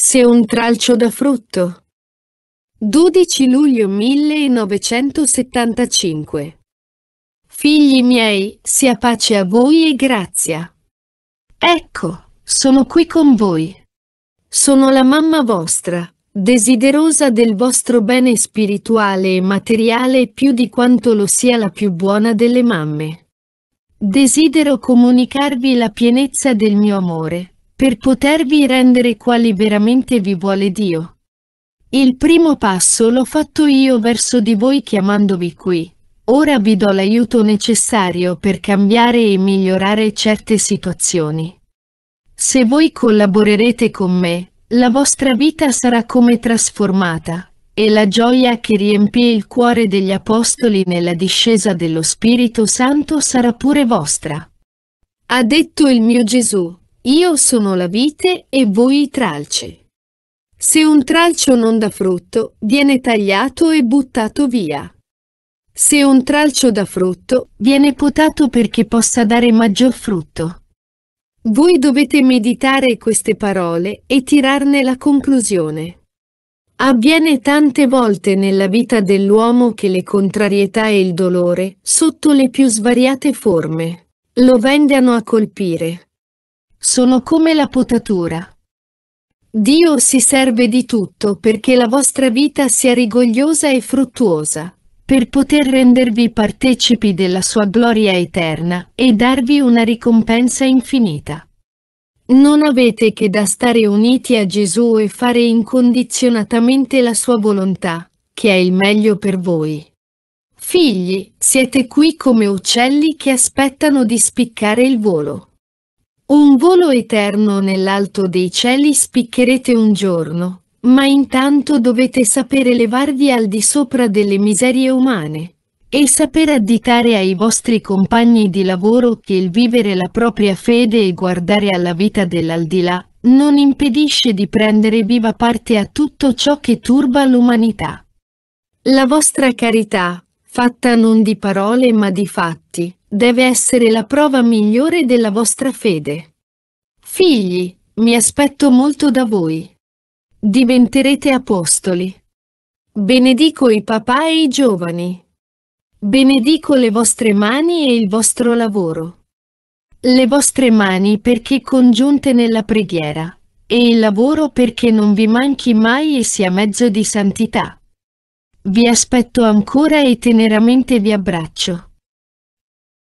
Se un tralcio da frutto. 12 luglio 1975. Figli miei, sia pace a voi e grazia. Ecco, sono qui con voi. Sono la mamma vostra, desiderosa del vostro bene spirituale e materiale più di quanto lo sia la più buona delle mamme. Desidero comunicarvi la pienezza del mio amore, per potervi rendere quali veramente vi vuole Dio. Il primo passo l'ho fatto io verso di voi chiamandovi qui. Ora vi do l'aiuto necessario per cambiare e migliorare certe situazioni. Se voi collaborerete con me, la vostra vita sarà come trasformata, e la gioia che riempì il cuore degli Apostoli nella discesa dello Spirito Santo sarà pure vostra. Ha detto il mio Gesù. Io sono la vite e voi i tralci. Se un tralcio non dà frutto, viene tagliato e buttato via. Se un tralcio dà frutto, viene potato perché possa dare maggior frutto. Voi dovete meditare queste parole e tirarne la conclusione. Avviene tante volte nella vita dell'uomo che le contrarietà e il dolore, sotto le più svariate forme, lo vengano a colpire sono come la potatura. Dio si serve di tutto perché la vostra vita sia rigogliosa e fruttuosa, per poter rendervi partecipi della sua gloria eterna e darvi una ricompensa infinita. Non avete che da stare uniti a Gesù e fare incondizionatamente la sua volontà, che è il meglio per voi. Figli, siete qui come uccelli che aspettano di spiccare il volo. Un volo eterno nell'alto dei cieli spiccherete un giorno, ma intanto dovete sapere levarvi al di sopra delle miserie umane e saper additare ai vostri compagni di lavoro che il vivere la propria fede e guardare alla vita dell'aldilà non impedisce di prendere viva parte a tutto ciò che turba l'umanità. La vostra carità, fatta non di parole ma di fatti, deve essere la prova migliore della vostra fede. Figli, mi aspetto molto da voi. Diventerete apostoli. Benedico i papà e i giovani. Benedico le vostre mani e il vostro lavoro. Le vostre mani perché congiunte nella preghiera, e il lavoro perché non vi manchi mai e sia mezzo di santità. Vi aspetto ancora e teneramente vi abbraccio.